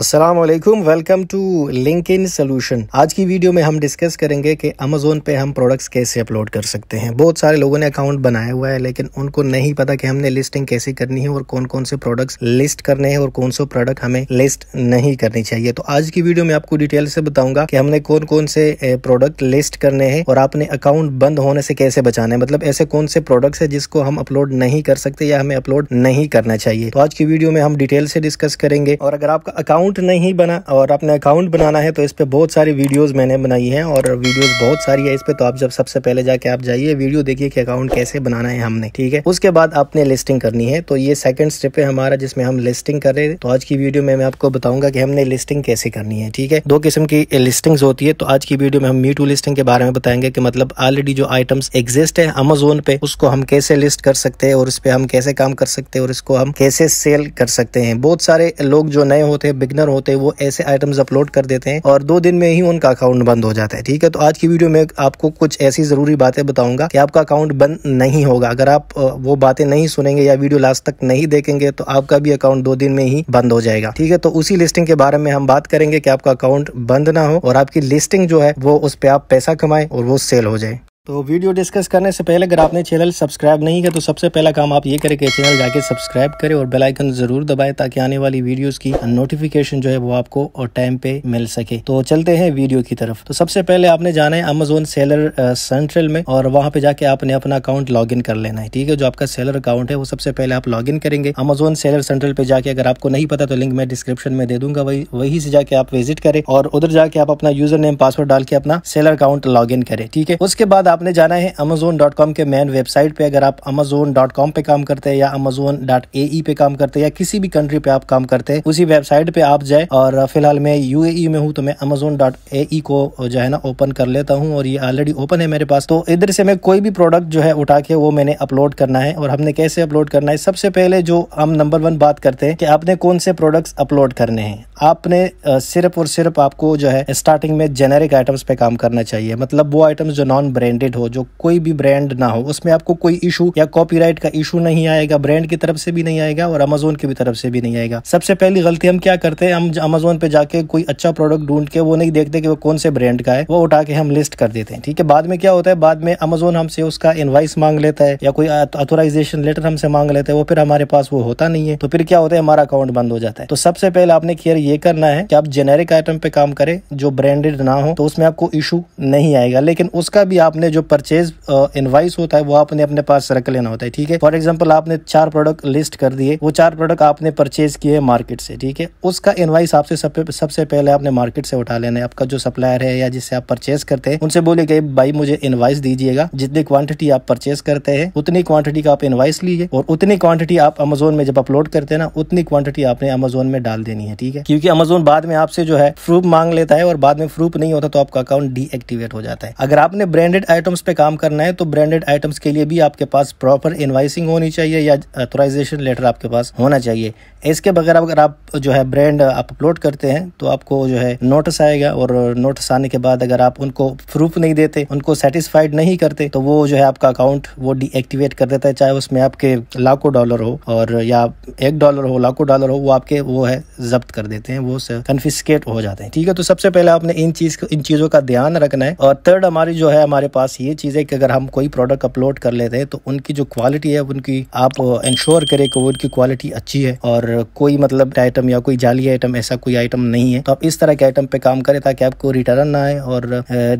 Aslam welcome to link in solution आज की video में हम डिस्कस करेंगे कि अमेजोन पे हम प्रोडक्ट्स कैसे अपलोड कर सकते हैं बहुत सारे लोगों ने अकाउंट बनाया हुआ है लेकिन उनको नहीं पता कि हमने लिस्टिंग कैसे करनी है और कौन कौन से प्रोडक्ट्स लिस्ट करने हैं और कौन से प्रोडक्ट हमें लिस्ट नहीं करनी चाहिए तो आज की वीडियो में आपको डिटेल से बताऊंगा कि हमने कौन कौन से प्रोडक्ट लिस्ट करने हैं और आपने अकाउंट बंद होने से कैसे बचाना है मतलब ऐसे कौन से प्रोडक्ट्स है जिसको हम अपलोड नहीं कर सकते या हमें अपलोड नहीं करना चाहिए तो आज की वीडियो में हम डिटेल से डिस्कस करेंगे और अगर आपका अकाउंट अकाउंट नहीं बना और आपने अकाउंट बनाना है तो इस पर बहुत सारी वीडियोज़ मैंने बनाई हैं और वीडियोज़ बहुत सारी है इस पर तो आप जब सबसे पहले जाके आप जाइए वीडियो देखिए कि अकाउंट कैसे बनाना है हमने ठीक है उसके बाद आपने लिस्टिंग करनी है तो ये सेकेंड स्टेप है हमारा जिसमें हम लिस्टिंग कर रहे हैं तो आज की वीडियो में मैं आपको बताऊंगा कि हमने लिस्टिंग कैसे करनी है ठीक है दो किस्म की लिस्टिंग्स होती है तो आज की वीडियो में हम मी टू लिस्टिंग के बारे में बताएंगे कि मतलब ऑलरेडी जो आइटम्स एग्जिस्ट है अमेजोन पे उसको हम कैसे लिस्ट कर सकते हैं और इस पर हम कैसे काम कर सकते हैं और इसको हम कैसे सेल कर सकते हैं बहुत सारे लोग जो नए होते हैं बिगनर पार्टनर होते हैं वो ऐसे आइटम्स अपलोड कर देते हैं और दो दिन में ही उनका अकाउंट बंद हो जाता है ठीक है तो आज की वीडियो में आपको कुछ ऐसी जरूरी बातें बताऊंगा कि आपका अकाउंट बंद नहीं होगा अगर आप वो बातें नहीं सुनेंगे या वीडियो लास्ट तक नहीं देखेंगे तो आपका भी अकाउंट दो दिन में ही बंद हो जाएगा ठीक है तो उसी लिस्टिंग के बारे में हम बात करेंगे कि आपका अकाउंट बंद ना हो और आपकी लिस्टिंग जो है वो उस पर आप पैसा कमाए और वो सेल हो जाए तो वीडियो डिस्कस करने से पहले अगर आपने चैनल सब्सक्राइब नहीं किया तो सबसे पहला काम आप ये करें कि चैनल जाके सब्सक्राइब करें और बेल आइकन जरूर दबाएं ताकि आने वाली वीडियोस की नोटिफिकेशन जो है वो आपको और टाइम पे मिल सके तो चलते हैं वीडियो की तरफ तो सबसे पहले आपने जाना है अमेजोन सेलर सेंट्रल में और वहाँ पे जाके आपने अपना अकाउंट लॉग कर लेना है ठीक है जो आपका सेलर अकाउंट है वो सबसे पहले आप लॉग करेंगे अमेजोन सेलर सेंट्रल पे जाके अगर आपको नहीं पता तो लिंक मैं डिस्क्रिप्शन में दे दूंगा वही वही से जाके आप विजिट करें और उधर जाके आप अपना यूजर नेम पासवर्ड डाल के अपना सेलर अकाउंट लॉग करें ठीक है उसके बाद आप आपने जाना है अमेजोन डॉट कॉम के मेन वेबसाइट पे अगर आप अमेजोन डॉट कॉम पे काम करते हैं या अमेजोन डॉट ए पे काम करते हैं या किसी भी कंट्री पे आप काम करते हैं उसी वेबसाइट पे आप जाए और फिलहाल मैं यू e में हूँ तो मैं अमेजोन डॉट ए को जो है ना ओपन कर लेता हूँ और ये ऑलरेडी ओपन है मेरे पास तो इधर से मैं कोई भी प्रोडक्ट जो है उठा के वो मैंने अपलोड करना है और हमने कैसे अपलोड करना है सबसे पहले जो हम नंबर वन बात करते हैं कि आपने कौन से प्रोडक्ट अपलोड करने हैं आपने सिर्फ और सिर्फ आपको जो है स्टार्टिंग में जेनेरिक आइटम्स पे काम करना चाहिए मतलब वो आइटम्स जो नॉन ब्रांड ब्रांडेड हो जो कोई भी ब्रांड ना हो उसमें आपको कोई इशू या कॉपी का इशू नहीं आएगा ब्रांड की तरफ से भी नहीं आएगा और अमेजोन की भी तरफ से भी नहीं आएगा सबसे पहली गलती हम क्या करते हैं हम अमेजोन पे जाके कोई अच्छा प्रोडक्ट ढूंढ के वो नहीं देखते कि वो कौन से ब्रांड का है वो उठा के हम लिस्ट कर देते हैं ठीक है बाद में क्या होता है बाद में अमेजोन हमसे उसका इन्वाइस मांग लेता है या कोई अथोराइजेशन लेटर हमसे मांग लेता है वो फिर हमारे पास वो होता नहीं है तो फिर क्या होता है हमारा अकाउंट बंद हो जाता है तो सबसे पहले आपने केयर ये करना है कि आप जेनेरिक आइटम पे काम करें जो ब्रांडेड ना हो तो उसमें आपको इशू नहीं आएगा लेकिन उसका भी आपने में जो परचेज इनवाइस uh, होता है वो आपने अपने पास रख लेना होता है ठीक है फॉर एग्जाम्पल आपने चार प्रोडक्ट लिस्ट कर दिए वो चार प्रोडक्ट आपने परचेज किए मार्केट से ठीक है उसका इनवाइस आपसे सबसे पहले आपने मार्केट से उठा लेना है आपका जो सप्लायर है या जिससे आप परचेज करते हैं उनसे बोले गए भाई मुझे इनवाइस दीजिएगा जितनी क्वांटिटी आप परचेज करते हैं उतनी क्वांटिटी का आप इनवाइस लीजिए और उतनी क्वांटिटी आप अमेजोन में जब अपलोड करते हैं ना उतनी क्वांटिटी आपने अमेजोन में डाल देनी है ठीक है क्योंकि अमेजोन बाद में आपसे जो है प्रूफ मांग लेता है और बाद में प्रूफ नहीं होता तो आपका अकाउंट डीएक्टिवेट हो जाता है अगर आपने ब्रांडेड आइटम्स पे काम करना है तो ब्रांडेड आइटम्स के लिए भी आपके पास प्रॉपर इन्वाइसिंग होनी चाहिए या अथोराइजेशन लेटर आपके पास होना चाहिए इसके बगैर अगर आप जो है ब्रांड आप अपलोड करते हैं तो आपको जो है नोटिस आएगा और नोटिस आने के बाद अगर आप उनको प्रूफ नहीं देते उनको सेटिस्फाइड नहीं करते तो वो जो है आपका अकाउंट वो डीएक्टिवेट कर देता है चाहे उसमें आपके लाखों डॉलर हो और या एक डॉलर हो लाखों डॉलर हो वो आपके वो है जब्त कर देते हैं वो कन्फिस्केट हो जाते हैं ठीक है तो सबसे पहले आपने इन चीज इन चीजों का ध्यान रखना है और थर्ड हमारी जो है हमारे पास पास ये चीज़ है कि अगर हम कोई प्रोडक्ट अपलोड कर लेते हैं तो उनकी जो क्वालिटी है उनकी आप इंश्योर करें कि उनकी क्वालिटी अच्छी है और कोई मतलब आइटम या कोई जाली आइटम ऐसा कोई आइटम नहीं है तो आप इस तरह के आइटम पे काम करें ताकि आपको रिटर्न ना आए और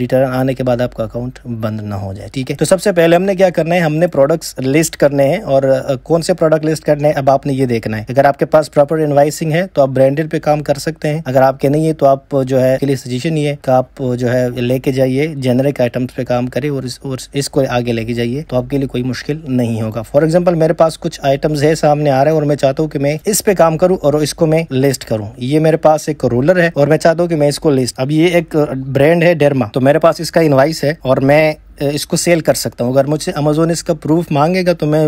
रिटर्न आने के बाद आपका अकाउंट बंद ना हो जाए ठीक है तो सबसे पहले हमने क्या करना है हमने प्रोडक्ट्स लिस्ट करने हैं और कौन से प्रोडक्ट लिस्ट करने हैं अब आपने ये देखना है अगर आपके पास प्रॉपर इन्वाइसिंग है तो आप ब्रांडेड पे काम कर सकते हैं अगर आपके नहीं है तो आप जो है सजेशन ये आप जो है लेके जाइए जेनरिक आइटम्स पे काम करें करें और इस, और इसको आगे लेके जाइए तो आपके लिए कोई मुश्किल नहीं होगा फॉर एग्जाम्पल मेरे पास कुछ आइटम्स है सामने आ रहे हैं और मैं चाहता हूँ कि मैं इस पे काम करूँ और इसको मैं लिस्ट करूँ ये मेरे पास एक रोलर है और मैं चाहता हूँ कि मैं इसको लिस्ट अब ये एक ब्रांड है डेरमा तो मेरे पास इसका इन्वाइस है और मैं इसको सेल कर सकता हूँ अगर मुझे अमेजोन इसका प्रूफ मांगेगा तो मैं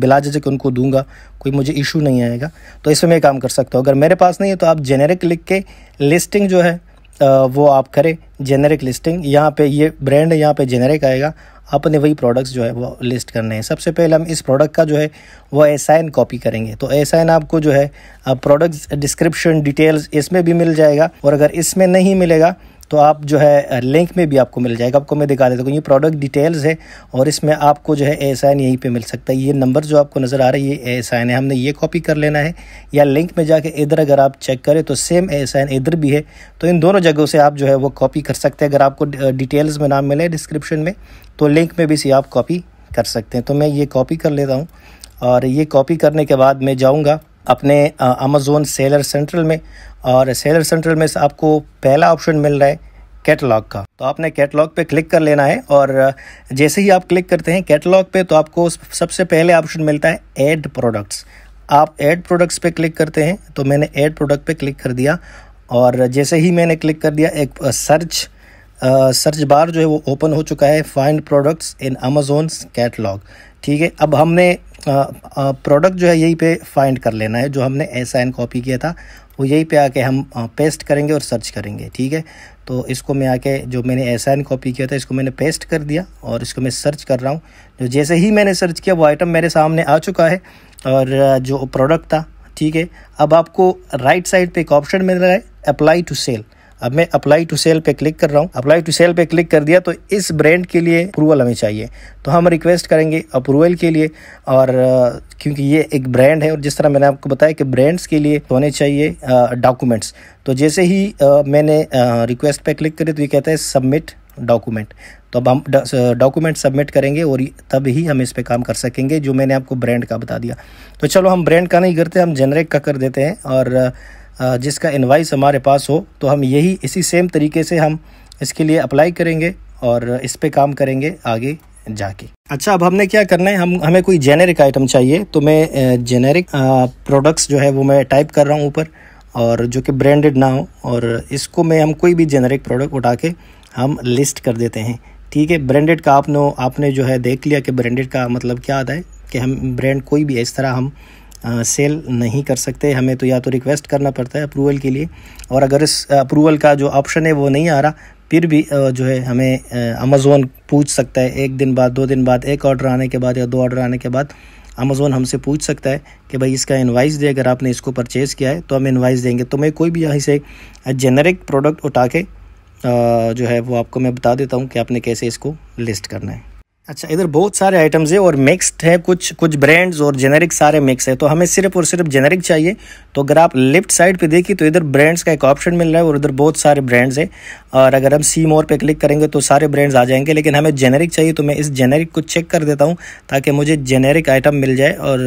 बिला झिझक उनको दूंगा कोई मुझे इशू नहीं आएगा तो इसमें मैं काम कर सकता हूँ अगर मेरे पास नहीं है तो आप जेनेरिक लिख के लिस्टिंग जो है वो आप करें जेनेरिक लिस्टिंग यहाँ पे ये ब्रांड यहाँ पे जेनेरिक आएगा अपने वही प्रोडक्ट्स जो है वो लिस्ट करने हैं सबसे पहले हम इस प्रोडक्ट का जो है वो एसाइन कॉपी करेंगे तो एसाइन आपको जो है प्रोडक्ट्स डिस्क्रिप्शन डिटेल्स इसमें भी मिल जाएगा और अगर इसमें नहीं मिलेगा तो आप जो है लिंक में भी आपको मिल जाएगा आपको मैं दिखा देता हूँ ये प्रोडक्ट डिटेल्स है और इसमें आपको जो है ए एस यहीं पे मिल सकता है ये नंबर जो आपको नज़र आ रहा है ये ए एस है हमने ये कॉपी कर लेना है या लिंक में जाके इधर अगर आप चेक करें तो सेम ए एस इधर भी है तो इन दोनों जगहों से आप जो है वो कॉपी कर सकते हैं अगर आपको डिटेल्स में नाम मिले डिस्क्रिप्शन में तो लिंक में भी इसे आप कॉपी कर सकते हैं तो मैं ये कॉपी कर लेता हूँ और ये कॉपी करने के बाद मैं जाऊँगा अपने अमेज़ोन सेलर सेंट्रल में और सेलर सेंट्रल में से आपको पहला ऑप्शन मिल रहा है कैटलॉग का तो आपने कैटलॉग पे क्लिक कर लेना है और जैसे ही आप क्लिक करते हैं कैटलॉग पे तो आपको सबसे पहले ऑप्शन मिलता है ऐड प्रोडक्ट्स आप ऐड प्रोडक्ट्स पे क्लिक करते हैं तो मैंने ऐड प्रोडक्ट पे क्लिक कर दिया और जैसे ही मैंने क्लिक कर दिया एक सर्च सर्च बार जो है वो ओपन हो चुका है find products in Amazon catalogue ठीक है अब हमने प्रोडक्ट जो है यहीं पे फाइंड कर लेना है जो हमने एस एन कॉपी किया था वो यहीं पे आके हम पेस्ट करेंगे और सर्च करेंगे ठीक है तो इसको मैं आके जो मैंने एस एन कॉपी किया था इसको मैंने पेस्ट कर दिया और इसको मैं सर्च कर रहा हूँ जो जैसे ही मैंने सर्च किया वो आइटम मेरे सामने आ चुका है और जो प्रोडक्ट था ठीक है अब आपको राइट साइड पर एक ऑप्शन मिल रहा है अप्लाई टू सेल अब मैं अप्लाई टू सेल पे क्लिक कर रहा हूँ अप्लाई टू सेल पे क्लिक कर दिया तो इस ब्रांड के लिए अप्रूवल हमें चाहिए तो हम रिक्वेस्ट करेंगे अप्रूवल के लिए और क्योंकि ये एक ब्रांड है और जिस तरह मैंने आपको बताया कि ब्रांड्स के लिए होने चाहिए डॉक्यूमेंट्स तो जैसे ही आ, मैंने रिक्वेस्ट पर क्लिक करी तो ये कहता है सबमिट डॉक्यूमेंट तो अब हम डॉक्यूमेंट सबमिट करेंगे और तब ही हम इस पर काम कर सकेंगे जो मैंने आपको ब्रांड का बता दिया तो चलो हम ब्रांड का नहीं करते हम जेनरिक का कर देते हैं और जिसका इन्वाइस हमारे पास हो तो हम यही इसी सेम तरीके से हम इसके लिए अप्लाई करेंगे और इस पर काम करेंगे आगे जाके अच्छा अब हमने क्या करना है हम हमें कोई जेनेरिक आइटम चाहिए तो मैं जेनेरिक प्रोडक्ट्स जो है वो मैं टाइप कर रहा हूँ ऊपर और जो कि ब्रांडेड ना हो और इसको मैं हम कोई भी जेनेरिक प्रोडक्ट उठा के हम लिस्ट कर देते हैं ठीक है ब्रांडेड का आपने आपने जो है देख लिया कि ब्रांडेड का मतलब क्या आता है कि हम ब्रांड कोई भी इस तरह हम सेल नहीं कर सकते हमें तो या तो रिक्वेस्ट करना पड़ता है अप्रूवल के लिए और अगर इस अप्रूवल का जो ऑप्शन है वो नहीं आ रहा फिर भी जो है हमें अमेज़ोन पूछ सकता है एक दिन बाद दो दिन बाद एक ऑर्डर आने के बाद या दो ऑर्डर आने के बाद अमेज़ोन हमसे पूछ सकता है कि भाई इसका इन्वाइस दे अगर आपने इसको परचेज़ किया है तो हम इन्वाइस देंगे तो मैं कोई भी यहाँ से जेनरिक प्रोडक्ट उठा के जो है वो आपको मैं बता देता हूँ कि आपने कैसे इसको लिस्ट करना है अच्छा इधर बहुत सारे आइटम्स है और मिक्स्ड है कुछ कुछ ब्रांड्स और जेनेरिक सारे मिक्स है तो हमें सिर्फ और सिर्फ जेनेरिक चाहिए तो अगर आप लेफ्ट साइड पे देखिए तो इधर ब्रांड्स का एक ऑप्शन मिल रहा है और इधर बहुत सारे ब्रांड्स है और अगर हम सी मोर पे क्लिक करेंगे तो सारे ब्रांड्स आ जाएंगे लेकिन हमें जेनेरिक चाहिए तो मैं इस जेनेरिक को चेक कर देता हूँ ताकि मुझे जेनेरिक आइटम मिल जाए और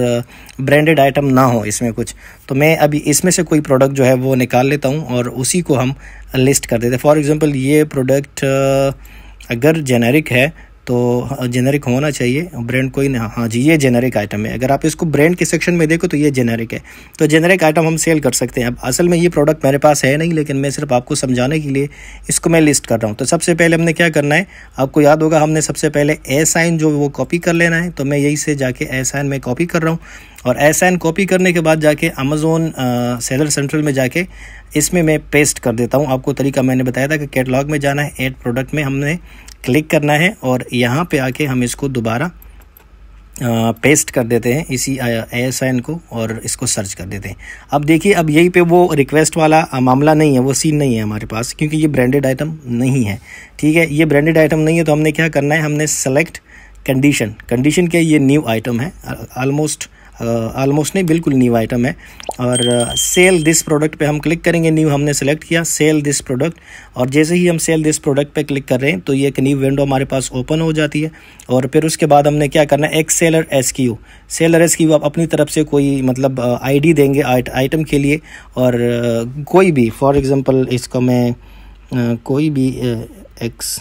ब्रांडेड आइटम ना हो इसमें कुछ तो मैं अभी इसमें से कोई प्रोडक्ट जो है वो निकाल लेता हूँ और उसी को हम लिस्ट कर देते फॉर एग्ज़ाम्पल ये प्रोडक्ट अगर जेनेरिक है तो जेनरिक हाँ, होना चाहिए ब्रांड कोई नहीं हाँ जी ये जेनरिक आइटम है अगर आप इसको ब्रांड के सेक्शन में देखो तो ये जेनरिक है तो जेनरिक आइटम हम सेल कर सकते हैं अब असल में ये प्रोडक्ट मेरे पास है नहीं लेकिन मैं सिर्फ आपको समझाने के लिए इसको मैं लिस्ट कर रहा हूँ तो सबसे पहले हमने क्या करना है आपको याद होगा हमने सबसे पहले ए साइन जो वो कॉपी कर लेना है तो मैं यही से जाके ए साइन में कॉपी कर रहा हूँ और ऐसा एन कॉपी करने के बाद जाके अमेज़ोन सेलर सेंट्रल में जाके इसमें मैं पेस्ट कर देता हूँ आपको तरीका मैंने बताया था कि कैटलॉग में जाना है एड प्रोडक्ट में हमने क्लिक करना है और यहाँ पे आके हम इसको दोबारा पेस्ट कर देते हैं इसी एस एन को और इसको सर्च कर देते हैं अब देखिए अब यही पे वो रिक्वेस्ट वाला मामला नहीं है वो सीन नहीं है हमारे पास क्योंकि ये ब्रांडेड आइटम नहीं है ठीक है ये ब्रांडेड आइटम नहीं है तो हमने क्या करना है हमने सेलेक्ट कंडीशन कंडीशन क्या ये न्यू आइटम है ऑलमोस्ट आलमोस्ट नहीं बिल्कुल न्यू आइटम है और सेल दिस प्रोडक्ट पे हम क्लिक करेंगे न्यू हमने सेलेक्ट किया सेल दिस प्रोडक्ट और जैसे ही हम सेल दिस प्रोडक्ट पे क्लिक कर रहे हैं तो ये एक न्यू विंडो हमारे पास ओपन हो जाती है और फिर उसके बाद हमने क्या करना है एक seller S U seller S U आप अपनी तरफ से कोई मतलब डी देंगे आइटम के लिए और कोई भी फॉर एग्ज़ाम्पल इसका मैं कोई भी X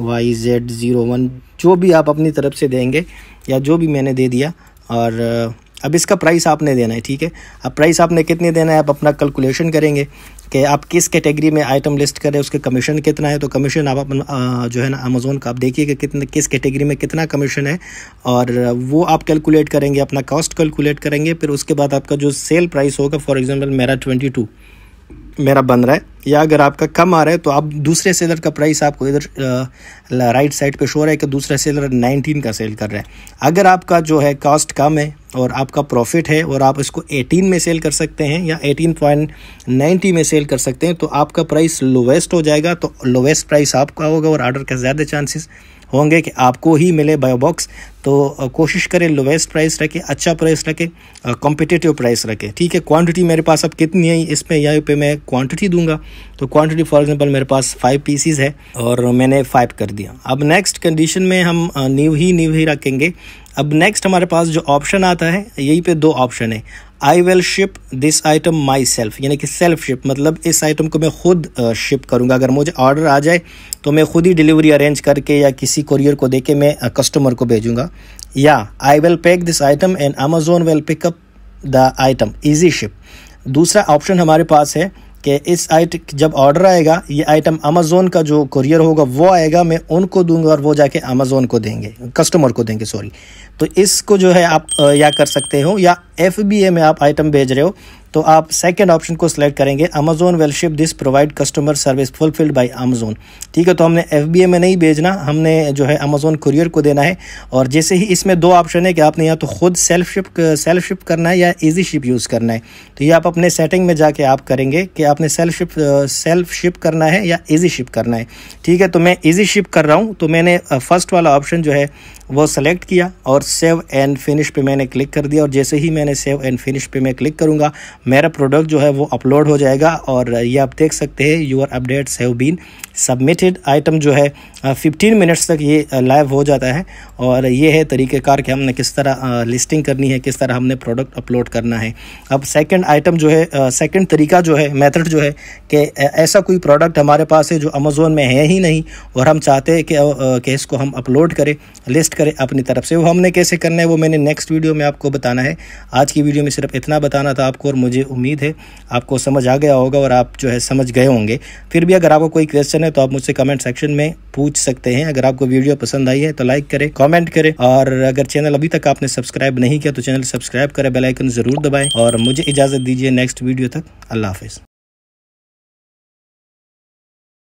Y Z zero one जो भी आप अपनी तरफ से देंगे या जो भी मैंने दे दिया और अब इसका प्राइस आपने देना है ठीक है अब प्राइस आपने कितने देना है आप अपना कैलकुलेशन करेंगे कि आप किस कैटेगरी में आइटम लिस्ट करें उसके कमीशन कितना है तो कमीशन आप अपना जो है ना अमेज़ोन का आप देखिए कि कितने किस कैटेगरी में कितना कमीशन है और वो आप कैलकुलेट करेंगे अपना कॉस्ट कैलकुलेट करेंगे फिर उसके बाद आपका जो सेल प्राइस होगा फॉर एग्ज़ाम्पल मेरा ट्वेंटी टू मेरा बन रहा है या अगर आपका कम आ रहा है तो आप दूसरे सेलर का प्राइस आपको इधर राइट साइड पे शो रहा है कि दूसरा सेलर 19 का सेल कर रहा है अगर आपका जो है कॉस्ट कम है और आपका प्रॉफिट है और आप इसको 18 में सेल कर सकते हैं या 18.90 में सेल कर सकते हैं तो आपका प्राइस लोवेस्ट हो जाएगा तो लोवेस्ट प्राइस आपका होगा और आर्डर का ज़्यादा चांसेस होंगे कि आपको ही मिले बायोबॉक्स तो कोशिश करें लोवेस्ट प्राइस रखें अच्छा प्राइस रखें कॉम्पिटिटिव प्राइस रखें ठीक है क्वांटिटी मेरे पास अब कितनी है इसमें यहाँ पे मैं क्वांटिटी दूंगा तो क्वांटिटी फॉर एग्जांपल मेरे पास फाइव पीसीज है और मैंने फाइव कर दिया अब नेक्स्ट कंडीशन में हम न्यू ही न्यू ही रखेंगे अब नेक्स्ट हमारे पास जो ऑप्शन आता है यही पे दो ऑप्शन है I will ship this item myself यानी कि सेल्फ शिप मतलब इस आइटम को मैं खुद शिप करूँगा अगर मुझे ऑर्डर आ जाए तो मैं खुद ही डिलीवरी अरेंज करके या किसी कोरियर को दे के मैं कस्टमर को भेजूँगा या I will pack this item and Amazon will pick up the item easy ship दूसरा ऑप्शन हमारे पास है कि इस आइट जब ऑर्डर आएगा ये आइटम अमेज़ोन का जो कुरियर होगा वो आएगा मैं उनको दूंगा और वो जाके अमेज़ोन को देंगे कस्टमर को देंगे सॉरी तो इसको जो है आप या कर सकते हो या एफ में आप आइटम भेज रहे हो तो आप सेकेंड ऑप्शन को सिलेक्ट करेंगे Amazon will ship this provide customer service fulfilled by Amazon ठीक है तो हमने एफ में नहीं भेजना हमने जो है अमेजोन कुरियर को देना है और जैसे ही इसमें दो ऑप्शन है कि आपने या तो खुद सेल्फ शिप सेल्फ शिप करना है या ईजी शिप यूज़ करना है तो ये आप अपने सेटिंग में जाके आप करेंगे कि आपने सेल्फ शिप सेल्फ शिप करना है या ईजी शिप करना है ठीक है तो मैं ईजी शिप कर रहा हूँ तो मैंने फर्स्ट वाला ऑप्शन जो है वो सेलेक्ट किया और सेव एंड फिनिश पे मैंने क्लिक कर दिया और जैसे ही मैंने सेव एंड फिनिश पे मैं क्लिक करूँगा मेरा प्रोडक्ट जो है वो अपलोड हो जाएगा और ये आप देख सकते हैं your updates have been submitted item जो है फिफ्टीन मिनट्स तक ये लाइव हो जाता है और ये है तरीक़ेकार कि हमने किस तरह लिस्टिंग करनी है किस तरह हमने प्रोडक्ट अपलोड करना है अब सेकेंड आइटम जो है सेकेंड तरीका जो है मेथड जो है कि ऐसा कोई प्रोडक्ट हमारे पास है जो अमेज़ोन में है ही नहीं और हम चाहते हैं कि इसको हम अपलोड करें लिस्ट करें अपनी तरफ से वो हमने कैसे करना है वो मैंने नेक्स्ट वीडियो में आपको बताना है आज की वीडियो में सिर्फ इतना बताना था आपको और मुझे उम्मीद है आपको समझ आ गया होगा और आप जो है समझ गए होंगे फिर भी अगर आपको कोई क्वेश्चन है तो आप मुझसे कमेंट सेक्शन में पूछ सकते हैं अगर आपको वीडियो पसंद आई है तो लाइक करें कॉमेंट करें और अगर चैनल अभी तक आपने सब्सक्राइब नहीं किया तो चैनल सब्सक्राइब करें बेलाइकन ज़रूर दबाएँ और मुझे इजाज़त दीजिए नेक्स्ट वीडियो तक अल्लाह हाफिज़